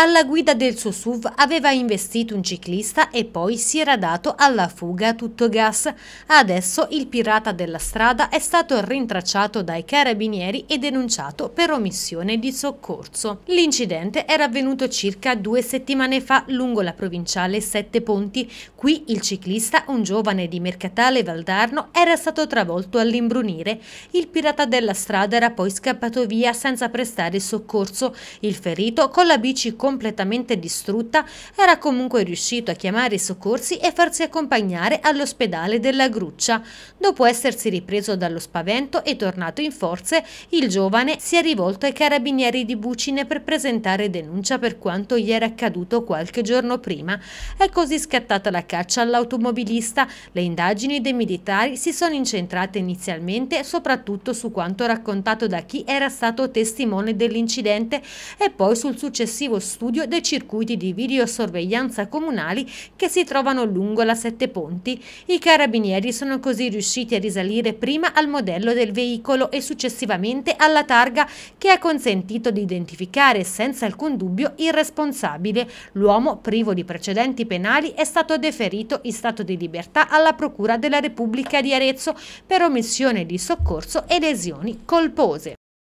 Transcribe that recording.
Alla guida del suo SUV aveva investito un ciclista e poi si era dato alla fuga a tutto gas. Adesso il pirata della strada è stato rintracciato dai carabinieri e denunciato per omissione di soccorso. L'incidente era avvenuto circa due settimane fa lungo la provinciale Sette Ponti. Qui il ciclista, un giovane di Mercatale Valdarno, era stato travolto all'imbrunire. Il pirata della strada era poi scappato via senza prestare soccorso. Il ferito con la bici con completamente distrutta, era comunque riuscito a chiamare i soccorsi e farsi accompagnare all'ospedale della Gruccia. Dopo essersi ripreso dallo spavento e tornato in forze, il giovane si è rivolto ai carabinieri di Bucine per presentare denuncia per quanto gli era accaduto qualche giorno prima. È così scattata la caccia all'automobilista. Le indagini dei militari si sono incentrate inizialmente soprattutto su quanto raccontato da chi era stato testimone dell'incidente e poi sul successivo studio dei circuiti di videosorveglianza comunali che si trovano lungo la Sette Ponti. I carabinieri sono così riusciti a risalire prima al modello del veicolo e successivamente alla targa che ha consentito di identificare senza alcun dubbio il responsabile. L'uomo, privo di precedenti penali, è stato deferito in stato di libertà alla Procura della Repubblica di Arezzo per omissione di soccorso e lesioni colpose.